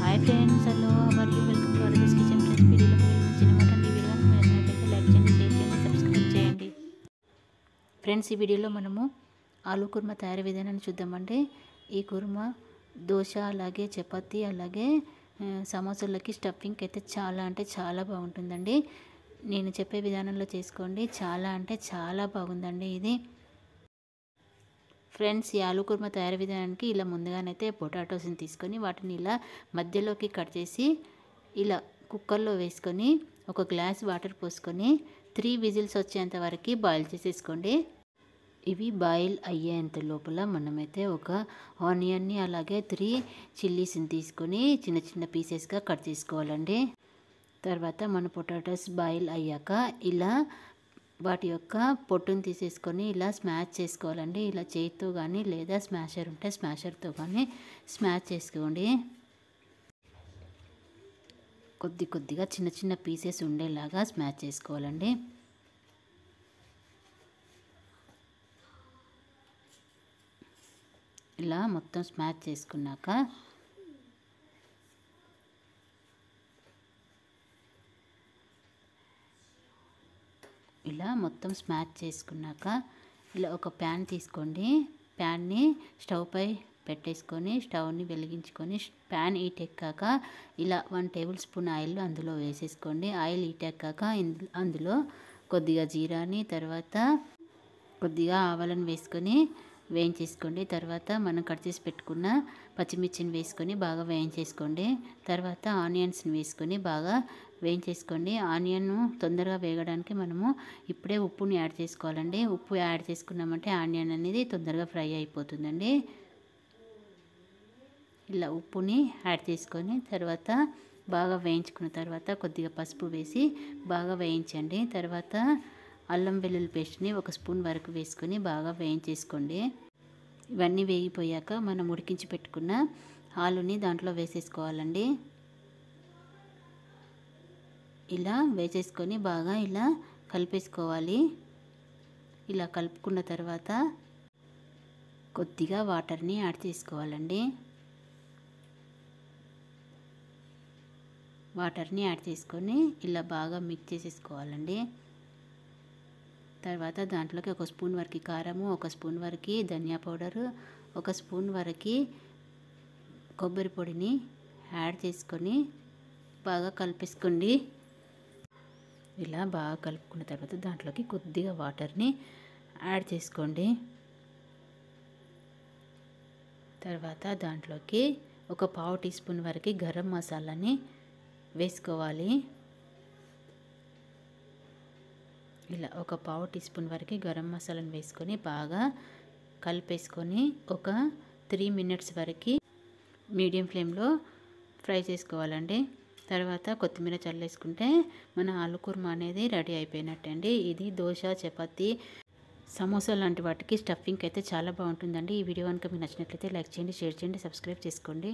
hi friends hello welcome to kitchen friends cinema చేయండి friends ఈ వీడియోలో మనము ఆలు కుర్మ తయారీ విధానాన్ని చూద్దామండి ఈ కుర్మ దోశ అలాగే చపాతీ అలాగే సమోసాలకి స్టఫింగ్కి అయితే చాలా అంటే చాలా బాగుంటుందండి నేను చెప్పే విధానంలో చేసుకోండి చాలా అంటే చాలా బాగుందండి ఇది ఫ్రెండ్స్ ఈ ఆలు కుర్మ తయారు విధానానికి ఇలా ముందుగానైతే పొటాటోస్ని తీసుకొని వాటిని ఇలా మధ్యలోకి కట్ చేసి ఇలా కుక్కర్లో వేసుకొని ఒక గ్లాస్ వాటర్ పోసుకొని త్రీ విజిల్స్ వచ్చేంత వరకు బాయిల్ చేసేసుకోండి ఇవి బాయిల్ అయ్యేంత లోపల మనమైతే ఒక ఆనియన్ని అలాగే త్రీ చిల్లీస్ని తీసుకొని చిన్న చిన్న పీసెస్గా కట్ చేసుకోవాలండి తర్వాత మన పొటాటోస్ బాయిల్ అయ్యాక ఇలా వాటి యొక్క పొట్టును తీసేసుకొని ఇలా స్మాష్ చేసుకోవాలండి ఇలా చేతితో కానీ లేదా స్మాషర్ ఉంటే స్మాషర్తో కానీ స్మాష్ చేసుకోండి కొద్ది కొద్దిగా చిన్న చిన్న పీసెస్ ఉండేలాగా స్మాష్ చేసుకోవాలండి ఇలా మొత్తం స్మాష్ చేసుకున్నాక ఇలా మొత్తం స్మాచ్ చేసుకున్నాక ఇలా ఒక ప్యాన్ తీసుకోండి ప్యాన్ని స్టవ్ పై పెట్టేసుకొని స్టవ్ని వెలిగించుకొని ప్యాన్ ఎక్కాక ఇలా వన్ టేబుల్ స్పూన్ ఆయిల్ అందులో వేసేసుకోండి ఆయిల్ ఎక్కాక అందులో కొద్దిగా జీరాని తర్వాత కొద్దిగా ఆవాలను వేసుకొని వేయించేసుకోండి తర్వాత మనం కట్ చేసి పెట్టుకున్న పచ్చిమిర్చిని వేసుకొని బాగా వేయించేసుకోండి తర్వాత ఆనియన్స్ని వేసుకొని బాగా వేయించేసుకోండి ఆనియన్ తొందరగా వేగడానికి మనము ఇప్పుడే ఉప్పుని యాడ్ చేసుకోవాలండి ఉప్పు యాడ్ చేసుకున్నామంటే ఆనియన్ అనేది తొందరగా ఫ్రై అయిపోతుందండి ఇలా ఉప్పుని యాడ్ చేసుకొని తర్వాత బాగా వేయించుకున్న తర్వాత కొద్దిగా పసుపు వేసి బాగా వేయించండి తర్వాత అల్లం వెల్లుల్లి పేస్ట్ని ఒక స్పూన్ వరకు వేసుకొని బాగా వేయించేసుకోండి ఇవన్నీ వేగిపోయాక మనం ఉడికించి పెట్టుకున్న ఆలుని దాంట్లో వేసేసుకోవాలండి ఇలా వేసేసుకొని బాగా ఇలా కలిపేసుకోవాలి ఇలా కలుపుకున్న తర్వాత కొద్దిగా వాటర్ని యాడ్ చేసుకోవాలండి వాటర్ని యాడ్ చేసుకొని ఇలా బాగా మిక్స్ చేసేసుకోవాలండి తర్వాత దాంట్లోకి ఒక స్పూన్ వరకు కారము ఒక స్పూన్ వరకు ధనియా పౌడరు ఒక స్పూన్ వరకు కొబ్బరి పొడిని యాడ్ చేసుకొని బాగా కలిపేసుకోండి ఇలా బాగా కలుపుకున్న తర్వాత దాంట్లోకి కొద్దిగా వాటర్ని యాడ్ చేసుకోండి తర్వాత దాంట్లోకి ఒక పావు టీ స్పూన్ వరకు గరం మసాలాని వేసుకోవాలి ఇలా ఒక పావు టీ స్పూన్ వరకు గరం మసాలాను వేసుకొని బాగా కలిపేసుకొని ఒక త్రీ మినిట్స్ వరకు మీడియం ఫ్లేమ్లో ఫ్రై చేసుకోవాలండి తర్వాత కొత్తిమీర చల్లేసుకుంటే మన ఆలు కుర్మా అనేది రెడీ అయిపోయినట్టండి ఇది దోశ చపాతి సమోసా లాంటి వాటికి స్టఫింగ్ అయితే చాలా బాగుంటుందండి ఈ వీడియో కనుక మీకు నచ్చినట్లయితే లైక్ చేయండి షేర్ చేయండి సబ్స్క్రైబ్ చేసుకోండి